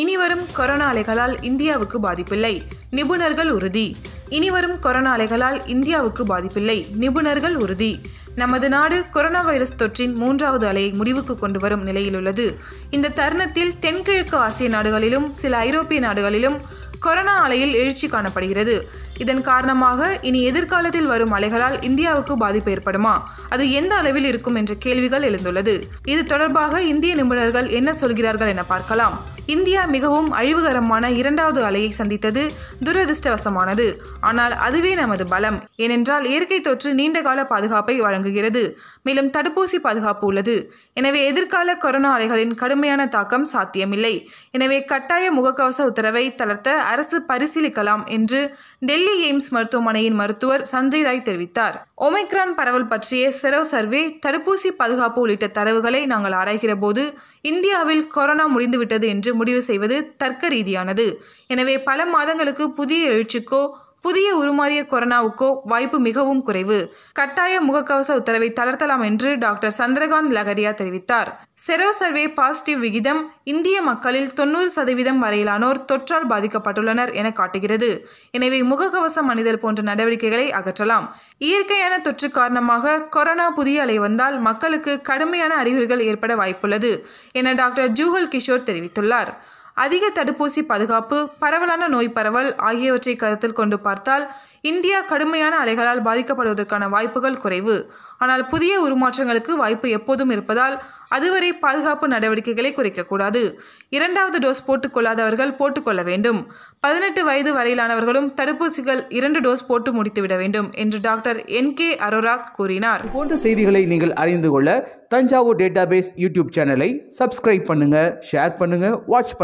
இனிவரும் கொரோனா அலைகளால் இந்தியாவுக்கு பாதிப்பில்லை நிபுணர்கள் உறுதி இனிவரும் கொரோனா அலைகளால் இந்தியாவுக்கு பாதிப்பில்லை நிபுணர்கள் உறுதி நமது நாடு கொரோனா வைரஸ் தொற்றின் மூன்றாவது அலையை முடிவுக்கு கொண்டு வரும் நிலையில் உள்ளது இந்த தருணத்தில் தென்கிழக்கு ஆசிய நாடுகளிலும் சில ஐரோப்பிய நாடுகளிலும் கொரோனா அலையில் எழுச்சி காணப்படுகிறது இதன் காரணமாக இனி எதிர்காலத்தில் வரும் அலைகளால் இந்தியாவுக்கு பாதிப்பு ஏற்படுமா அது எந்த அளவில் இருக்கும் என்ற கேள்விகள் எழுந்துள்ளது இது தொடர்பாக இந்திய நிபுணர்கள் என்ன சொல்கிறார்கள் என பார்க்கலாம் இந்தியா மிகவும் அழிவுகரமான இரண்டாவது அலையை சந்தித்தது துரதிருஷ்டவசமானது ஆனால் அதுவே நமது பலம் ஏனென்றால் இயற்கை தொற்று நீண்டகால பாதுகாப்பை வழங்குகிறது மேலும் தடுப்பூசி பாதுகாப்பு உள்ளது எனவே எதிர்கால கொரோனா அலைகளின் கடுமையான தாக்கம் சாத்தியமில்லை எனவே கட்டாய முகக்கவச உத்தரவை தளர்த்த அரசு பரிசீலிக்கலாம் என்று டெல்லி எய்ம்ஸ் மருத்துவமனையின் மருத்துவர் சஞ்சய் ராய் தெரிவித்தார் ஒமைக்ரான் பரவல் பற்றிய செரவ் சர்வே தடுப்பூசி பாதுகாப்பு உள்ளிட்ட தரவுகளை நாங்கள் ஆராய்கிற போது இந்தியாவில் கொரோனா முடிந்துவிட்டது என்று முடிவு செய்வது தர்க்க ரீதியானது எனவே பல மாதங்களுக்கு புதிய எழுச்சிக்கோ புதிய உருமாறிய கொரோனாவுக்கோ வாய்ப்பு மிகவும் குறைவு கட்டாய முகக்கவச உத்தரவை தளர்த்தலாம் என்று டாக்டர் சந்திரகாந்த் லகரியா தெரிவித்தார் செரோ சர்வே பாசிட்டிவ் விகிதம் இந்திய மக்களில் தொண்ணூறு சதவீதம் வரையிலானோர் தொற்றால் பாதிக்கப்பட்டுள்ளனர் என காட்டுகிறது எனவே முகக்கவசம் அணிதல் போன்ற நடவடிக்கைகளை அகற்றலாம் இயற்கையான தொற்று காரணமாக கொரோனா புதிய அலை வந்தால் மக்களுக்கு கடுமையான அறிகுறிகள் ஏற்பட வாய்ப்புள்ளது என டாக்டர் ஜூஹல் கிஷோர் தெரிவித்துள்ளார் அதிக தடுப்பூசி பாதுகாப்பு பரவலான நோய் பரவல் ஆகியவற்றை கருத்தில் கொண்டு பார்த்தால் இந்தியா கடுமையான அலைகளால் பாதிக்கப்படுவதற்கான வாய்ப்புகள் குறைவு ஆனால் புதிய உருமாற்றங்களுக்கு வாய்ப்பு எப்போதும் இருப்பதால் அதுவரை பாதுகாப்பு நடவடிக்கைகளை குறைக்கக்கூடாது இரண்டாவது டோஸ் போட்டுக்கொள்ளாதவர்கள் போட்டுக்கொள்ள வேண்டும் பதினெட்டு வயது வரையிலானவர்களும் தடுப்பூசிகள் இரண்டு டோஸ் போட்டு முடித்துவிட வேண்டும் என்று டாக்டர் என் கே அரோரா கூறினார் போன்ற செய்திகளை நீங்கள் அறிந்து கொள்ள தஞ்சாவூர் டேட்டாபேஸ் யூடியூப் சேனலை சப்ஸ்கிரைப் பண்ணுங்க ஷேர் பண்ணுங்க வாட்ச் பண்ணுங்க